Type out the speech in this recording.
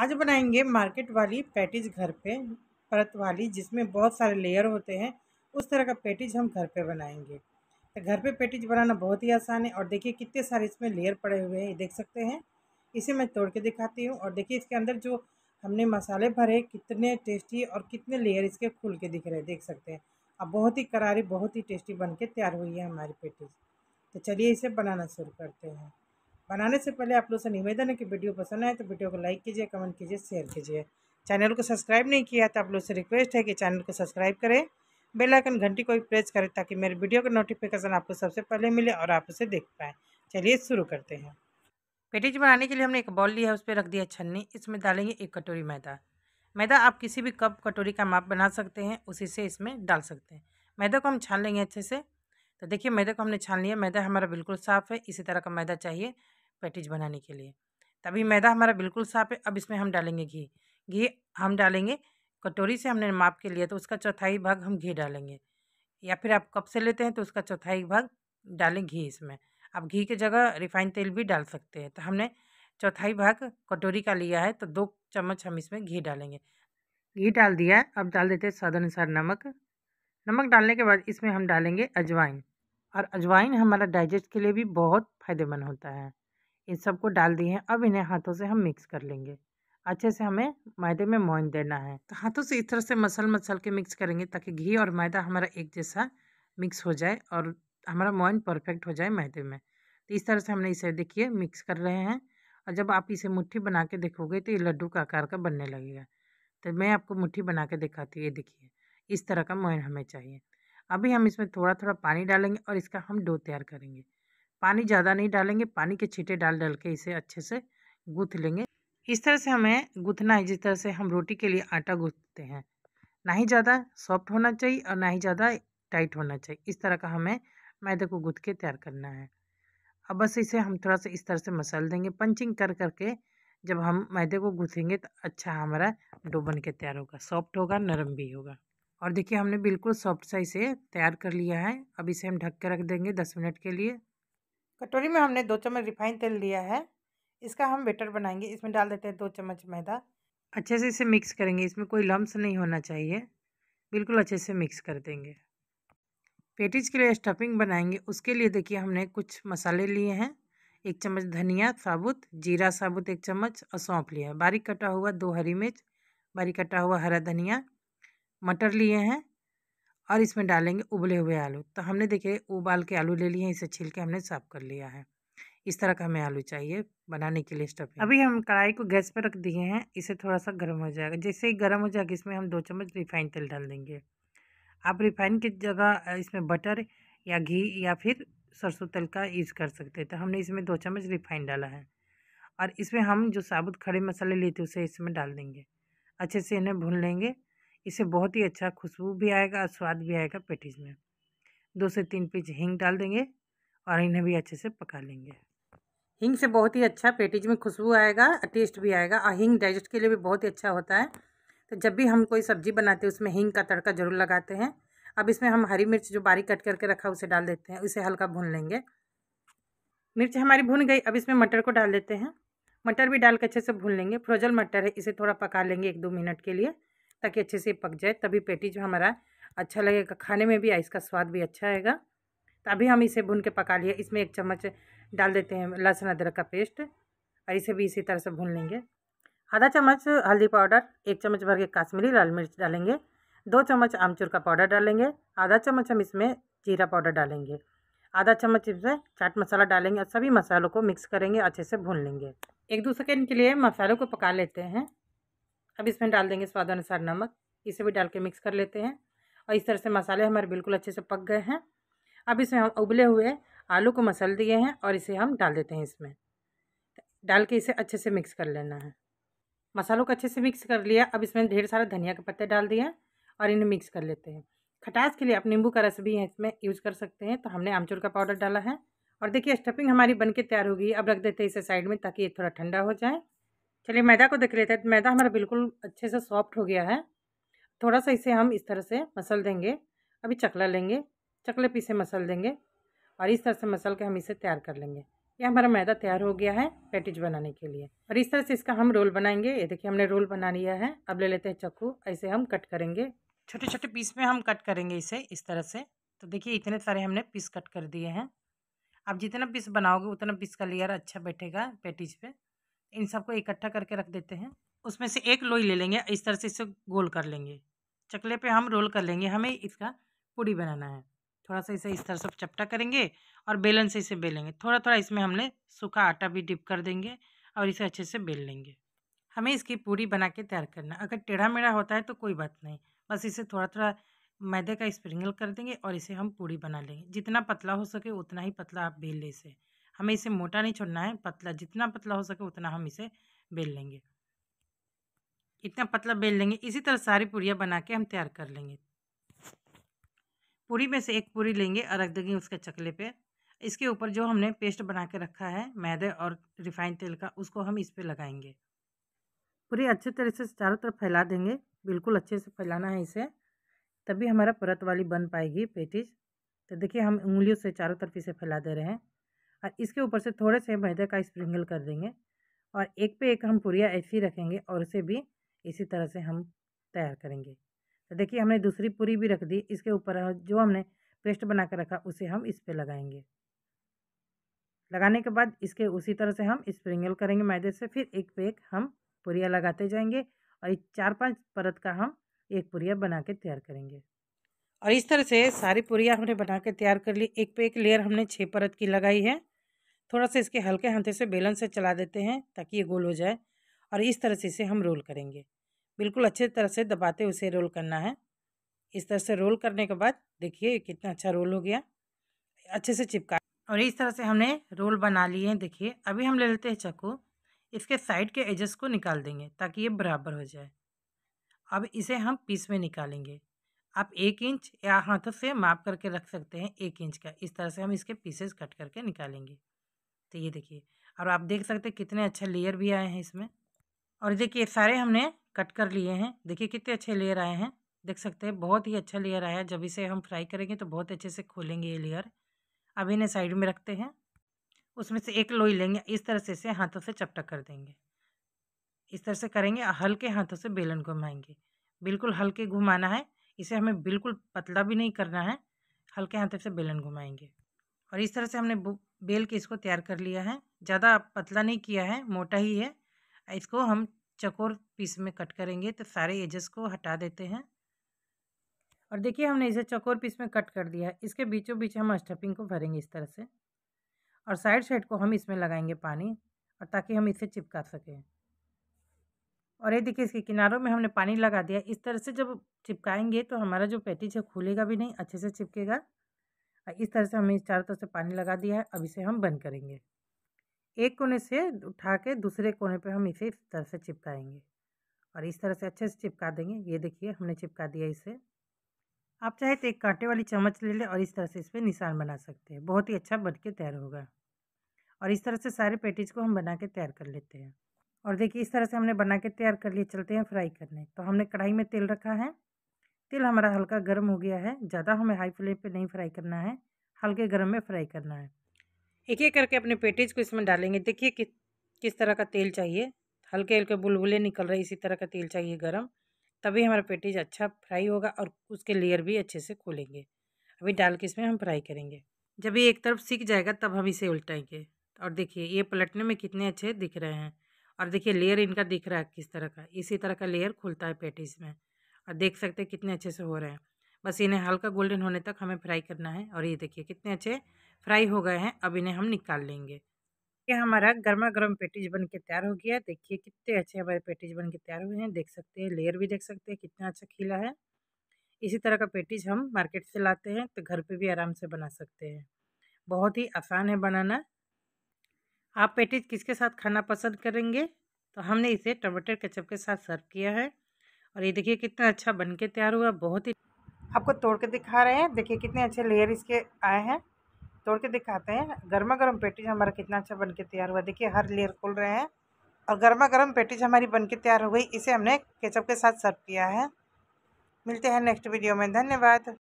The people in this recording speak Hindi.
आज बनाएंगे मार्केट वाली पैटीज घर पे परत वाली जिसमें बहुत सारे लेयर होते हैं उस तरह का पैटीज हम घर पे बनाएंगे तो घर पे पैटीज बनाना बहुत ही आसान है और देखिए कितने सारे इसमें लेयर पड़े हुए हैं ये देख सकते हैं इसे मैं तोड़ के दिखाती हूँ और देखिए इसके अंदर जो हमने मसाले भरे कितने टेस्टी और कितने लेयर इसके खुल के दिख रहे हैं देख सकते हैं अब बहुत ही करारी बहुत ही टेस्टी बन के तैयार हुई है हमारी पैटीज तो चलिए इसे बनाना शुरू करते हैं बनाने से पहले आप लोग से निवेदन है कि वीडियो पसंद आए तो वीडियो को लाइक कीजिए कमेंट कीजिए शेयर कीजिए चैनल को सब्सक्राइब नहीं किया तो आप लोग से रिक्वेस्ट है कि चैनल को सब्सक्राइब करें बेल आइकन घंटी को भी प्रेस करें ताकि मेरे वीडियो का नोटिफिकेशन आपको सबसे पहले मिले और आप उसे देख पाएँ चलिए शुरू करते हैं पेटीज बनाने के लिए हमने एक बॉल लिया है उस पर रख दिया छन्नी इसमें डालेंगे एक कटोरी मैदा मैदा आप किसी भी कप कटोरी का माप बना सकते हैं उसी से इसमें डाल सकते हैं मैदा को हम छान लेंगे अच्छे से तो देखिए मैदा को हमने छान लिया मैदा हमारा बिल्कुल साफ़ है इसी तरह का मैदा चाहिए पैटीज बनाने के लिए तभी मैदा हमारा बिल्कुल साफ है अब इसमें हम डालेंगे घी घी हम डालेंगे कटोरी से हमने माप के लिए तो उसका चौथाई भाग हम घी डालेंगे या फिर आप कप से लेते हैं तो उसका चौथाई भाग डालें घी इसमें आप घी की जगह रिफाइन तेल भी डाल सकते हैं तो हमने चौथाई भाग कटोरी का लिया है तो दो चम्मच हम इसमें घी डालेंगे घी डाल दिया है अब डाल देते हैं स्वाद अनुसार नमक नमक डालने के बाद इसमें हम डालेंगे अजवाइन और अजवाइन हमारा डाइजेस्ट के लिए भी बहुत फ़ायदेमंद होता है इन सबको डाल दिए हैं अब इन्हें हाथों से हम मिक्स कर लेंगे अच्छे से हमें मैदे में मोइन देना है तो हाथों से इस तरह से मसल मसल के मिक्स करेंगे ताकि घी और मैदा हमारा एक जैसा मिक्स हो जाए और हमारा मोइन परफेक्ट हो जाए मैदे में तो इस तरह से हमने इसे देखिए मिक्स कर रहे हैं और जब आप इसे मुट्ठी बना के देखोगे तो ये लड्डू का आकार का बनने लगेगा तो मैं आपको मुट्ठी बना के दिखाती हूँ ये देखिए इस तरह का मोइन हमें चाहिए अभी हम इसमें थोड़ा थोड़ा पानी डालेंगे और इसका हम डो तैयार करेंगे पानी ज़्यादा नहीं डालेंगे पानी के छीटे डाल डाल के इसे अच्छे से गूँथ लेंगे इस तरह से हमें गूँथना है जिस तरह से हम रोटी के लिए आटा गूँथते हैं ना ही ज़्यादा सॉफ्ट होना चाहिए और ना ही ज़्यादा टाइट होना चाहिए इस तरह का हमें मैदे को गूँथ के तैयार करना है अब बस इसे हम थोड़ा सा इस तरह से मसल देंगे पंचिंग कर करके जब हम मैदे को गूँथेंगे तो अच्छा हमारा डो बन के तैयार होगा सॉफ्ट होगा नरम भी होगा और देखिए हमने बिल्कुल सॉफ्ट सा इसे तैयार कर लिया है अब इसे हम ढक के रख देंगे दस मिनट के लिए कटोरी में हमने दो चम्मच रिफाइन तेल लिया है इसका हम बेटर बनाएंगे इसमें डाल देते हैं दो चम्मच मैदा अच्छे से इसे मिक्स करेंगे इसमें कोई लम्स नहीं होना चाहिए बिल्कुल अच्छे से मिक्स कर देंगे पेटिज के लिए स्टफिंग बनाएंगे उसके लिए देखिए हमने कुछ मसाले लिए हैं एक चम्मच धनिया साबुत जीरा साबुत एक चम्मच और सौंप लिया है बारीक कटा हुआ दो हरी मिर्च बारीक कटा हुआ हरा धनिया मटर लिए हैं और इसमें डालेंगे उबले हुए आलू तो हमने देखिए उबाल के आलू ले लिए हैं इसे छील के हमने साफ़ कर लिया है इस तरह का हमें आलू चाहिए बनाने के लिए स्टफिंग अभी हम कढ़ाई को गैस पर रख दिए हैं इसे थोड़ा सा गर्म हो जाएगा जैसे ही गर्म हो जाएगा इसमें हम दो चम्मच रिफ़ाइन तेल डाल देंगे आप रिफाइन की जगह इसमें बटर या घी या फिर सरसों तेल का यूज़ कर सकते हैं तो हमने इसमें दो चम्मच रिफाइन डाला है और इसमें हम जो साबुत खड़े मसाले लिए थे उसे इसमें डाल देंगे अच्छे से इन्हें भून लेंगे इससे बहुत ही अच्छा खुशबू भी आएगा और स्वाद भी आएगा पेटीज में दो से तीन पीस हींग डाल देंगे और इन्हें भी अच्छे से पका लेंगे हींग से बहुत ही अच्छा पेटीज में खुशबू आएगा टेस्ट भी आएगा और हींग डाइजेस्ट के लिए भी बहुत ही अच्छा होता है तो जब भी हम कोई सब्ज़ी बनाते हैं उसमें हींग का तड़का ज़रूर लगाते हैं अब इसमें हम हरी मिर्च जो बारीक कट करके रखा उसे डाल देते हैं उसे हल्का भून लेंगे मिर्च हमारी भून गई अब इसमें मटर को डाल देते हैं मटर भी डाल के अच्छे से भून लेंगे फ्रोजन मटर है इसे थोड़ा पका लेंगे एक दो मिनट के लिए ताकि अच्छे से पक जाए तभी पेटी जो हमारा अच्छा लगेगा खाने में भी इसका स्वाद भी अच्छा आएगा तो अभी हम इसे भून के पका लिए इसमें एक चम्मच डाल देते हैं लहसुन अदरक का पेस्ट और इसे भी इसी तरह से भून लेंगे आधा चम्मच हल्दी पाउडर एक चम्मच भर के काश्मीरी लाल मिर्च डालेंगे दो चम्मच आमचूर का पाउडर डालेंगे आधा चम्मच हम इसमें जीरा पाउडर डालेंगे आधा चम्मच इसमें चाट मसाला डालेंगे और सभी मसालों को मिक्स करेंगे अच्छे से भून लेंगे एक दो सेकेंड के लिए मसालों को पका लेते हैं अब इसमें डाल देंगे स्वाद अनुसार नमक इसे भी डाल के मिक्स कर लेते हैं और इस तरह से मसाले हमारे बिल्कुल अच्छे से पक गए हैं अब इसमें हम उबले हुए आलू को मसल दिए हैं और इसे हम डाल देते हैं इसमें डाल के इसे अच्छे से मिक्स कर लेना है मसालों को अच्छे से मिक्स कर लिया अब इसमें ढेर सारा धनिया के पत्ते डाल दिए और इन्हें मिक्स कर लेते हैं खटास के लिए आप नींबू का रस भी है इसमें यूज़ कर सकते हैं तो हमने आमचूर का पाउडर डाला है और देखिए स्टफिंग हमारी बनके तैयार होगी अब रख देते हैं इसे साइड में ताकि ये थोड़ा ठंडा हो जाए चलिए मैदा को देख लेते हैं मैदा हमारा बिल्कुल अच्छे से सॉफ्ट हो गया है थोड़ा सा इसे हम इस तरह से मसल देंगे अभी चकला लेंगे चकले पीसे मसल देंगे और इस तरह से मसल के हम इसे तैयार कर लेंगे ये हमारा मैदा तैयार हो गया है पैटिज बनाने के लिए और इस तरह से इसका हम रोल बनाएंगे ये देखिए हमने रोल बना लिया है अब ले लेते हैं चक्कू ऐसे हम कट करेंगे छोटे छोटे पीस में हम कट करेंगे इसे इस तरह से तो देखिए इतने सारे हमने पीस कट कर दिए हैं आप जितना पीस बनाओगे उतना पीस का लेयर अच्छा बैठेगा पैटिज पे इन सबको इकट्ठा करके रख देते हैं उसमें से एक लोई ले लेंगे इस तरह से इसे गोल कर लेंगे चकले पे हम रोल कर लेंगे हमें इसका पूड़ी बनाना है थोड़ा सा इसे इस तरह से चपटा करेंगे और बेलन से इसे बेलेंगे थोड़ा थोड़ा इसमें हमने सूखा आटा भी डिप कर देंगे और इसे अच्छे से बेल लेंगे हमें इसकी पूड़ी बना के तैयार करना अगर टेढ़ा मेढ़ा होता है तो कोई बात नहीं बस इसे थोड़ा थोड़ा मैदे का स्प्रिंगल कर देंगे और इसे हम पूड़ी बना लेंगे जितना पतला हो सके उतना ही पतला आप बेल ले इसे हमें इसे मोटा नहीं छोड़ना है पतला जितना पतला हो सके उतना हम इसे बेल लेंगे इतना पतला बेल लेंगे इसी तरह सारी पूरियाँ बना के हम तैयार कर लेंगे पूरी में से एक पूरी लेंगे और रख देंगे उसके चकले पे इसके ऊपर जो हमने पेस्ट बना के रखा है मैदे और रिफाइंड तेल का उसको हम इस पर लगाएंगे पूरी अच्छे तरह से चारों तरफ फैला देंगे बिल्कुल अच्छे से फैलाना है इसे तभी हमारा परत वाली बन पाएगी पेटीज तो देखिए हम उंगलियों से चारों तरफ इसे फैला दे रहे हैं और इसके ऊपर से थोड़े से मैदे का स्प्रिंकल कर देंगे और एक पे एक हम पुरिया ऐसी रखेंगे और उसे भी इसी तरह से हम तैयार करेंगे तो देखिए हमने दूसरी पूरी भी रख दी इसके ऊपर जो हमने पेस्ट बना कर रखा उसे हम इस पर लगाएंगे लगाने के बाद इसके उसी तरह से हम स्प्रिंगल करेंगे मैदे से फिर एक पे एक हम पुरिया लगाते जाएंगे और चार पांच परत का हम एक पुरिया बना के तैयार करेंगे और इस तरह से सारी पुरिया हमने बना के तैयार कर ली एक पे एक लेयर हमने छः परत की लगाई है थोड़ा सा इसके हल्के हाथों से बेलन से चला देते हैं ताकि ये गोल हो जाए और इस तरह से इसे हम रोल करेंगे बिल्कुल अच्छे तरह से दबाते उसे रोल करना है इस तरह से रोल करने के बाद देखिए कितना अच्छा रोल हो गया अच्छे से चिपका और इस तरह से हमने रोल बना लिए हैं देखिए अभी हम ले लेते हैं चक्कू इसके साइड के एजेस को निकाल देंगे ताकि ये बराबर हो जाए अब इसे हम पीस में निकालेंगे आप एक इंच या हाथों से माप करके रख सकते हैं एक इंच का इस तरह से हम इसके पीसेस कट करके निकालेंगे तो ये देखिए और आप देख सकते हैं कितने अच्छे लेयर भी आए हैं इसमें और देखिए सारे हमने कट कर लिए हैं देखिए कितने अच्छे लेयर आए हैं देख सकते हैं बहुत ही अच्छा लेयर आया जब इसे हम फ्राई करेंगे तो बहुत अच्छे से खोलेंगे ये लेयर अब इन्हें साइड में रखते हैं उसमें से एक लोई लेंगे इस तरह से इसे हाथों से चपटा कर देंगे इस तरह से करेंगे हल्के हाथों से बेलन घुमाएंगे बिल्कुल हल्के घुमाना है इसे हमें बिल्कुल पतला भी नहीं करना है हल्के हाथों से बेलन घुमाएंगे और इस तरह से हमने बेल के इसको तैयार कर लिया है ज़्यादा पतला नहीं किया है मोटा ही है इसको हम चकोर पीस में कट करेंगे तो सारे एजेस को हटा देते हैं और देखिए हमने इसे चकोर पीस में कट कर दिया है इसके बीचों बीच हम स्टफिंग को भरेंगे इस तरह से और साइड साइड को हम इसमें लगाएंगे पानी और ताकि हम इसे चिपका सकें और ये देखिए इसके किनारों में हमने पानी लगा दिया इस तरह से जब चिपकाएंगे तो हमारा जो पैटिज है खुलेगा भी नहीं अच्छे से चिपकेगा इस तरह से हमने चारों तरफ से पानी लगा दिया है अब इसे हम बंद करेंगे एक कोने से उठा के दूसरे कोने पे हम इसे इस तरह से चिपकाएंगे और इस तरह से अच्छे से चिपका देंगे ये देखिए हमने चिपका दिया इसे आप चाहे तो एक कांटे वाली चम्मच ले लें और इस तरह से इस पर निशान बना सकते हैं बहुत ही अच्छा बन के तैयार होगा और इस तरह से सारे पेटीज को हम बना के तैयार कर लेते हैं और देखिए इस तरह से हमने बना के तैयार कर लिए चलते हैं फ्राई करने तो हमने कढ़ाई में तेल रखा है तेल हमारा हल्का गर्म हो गया है ज़्यादा हमें हाई फ्लेम पे नहीं फ्राई करना है हल्के गर्म में फ्राई करना है एक एक करके अपने पेटीज को इसमें डालेंगे देखिए कि, किस तरह का तेल चाहिए हल्के हल्के बुलबुले निकल रहे इसी तरह का तेल चाहिए गर्म तभी हमारा पेटीज अच्छा फ्राई होगा और उसके लेयर भी अच्छे से खोलेंगे अभी डाल के इसमें हम फ्राई करेंगे जब ये एक तरफ सीख जाएगा तब हम इसे उल्टाएंगे और देखिए ये पलटने में कितने अच्छे दिख रहे हैं और देखिए लेयर इनका दिख रहा है किस तरह का इसी तरह का लेयर खुलता है पेटीज में और देख सकते हैं कितने अच्छे से हो रहे हैं बस इन्हें हल्का गोल्डन होने तक हमें फ्राई करना है और ये देखिए कितने अच्छे फ्राई हो गए हैं अब इन्हें हम निकाल लेंगे ये हमारा गर्मा गर्म पेटीज बन के तैयार हो गया देखिए कितने अच्छे हमारे पेटीज बन के तैयार हुए हैं देख सकते हैं लेयर भी देख सकते हैं कितना अच्छा खिला है इसी तरह का पेटीज हम मार्केट से लाते हैं तो घर पे भी आराम से बना सकते हैं बहुत ही आसान है बनाना आप पेटीज किसके साथ खाना पसंद करेंगे तो हमने इसे टमाटर केचप के साथ सर्व किया है और ये देखिए कितना अच्छा बन के तैयार हुआ बहुत ही आपको तोड़ के दिखा रहे हैं देखिए कितने अच्छे लेयर इसके आए हैं तोड़ के दिखाते हैं गर्मा गर्म पेटिज हमारा कितना अच्छा बन के तैयार हुआ देखिए हर लेयर खुल रहे हैं और गर्मा गर्म पेटिज हमारी बन के तैयार हो गई इसे हमने केचप के साथ सर्व किया है मिलते हैं नेक्स्ट वीडियो में धन्यवाद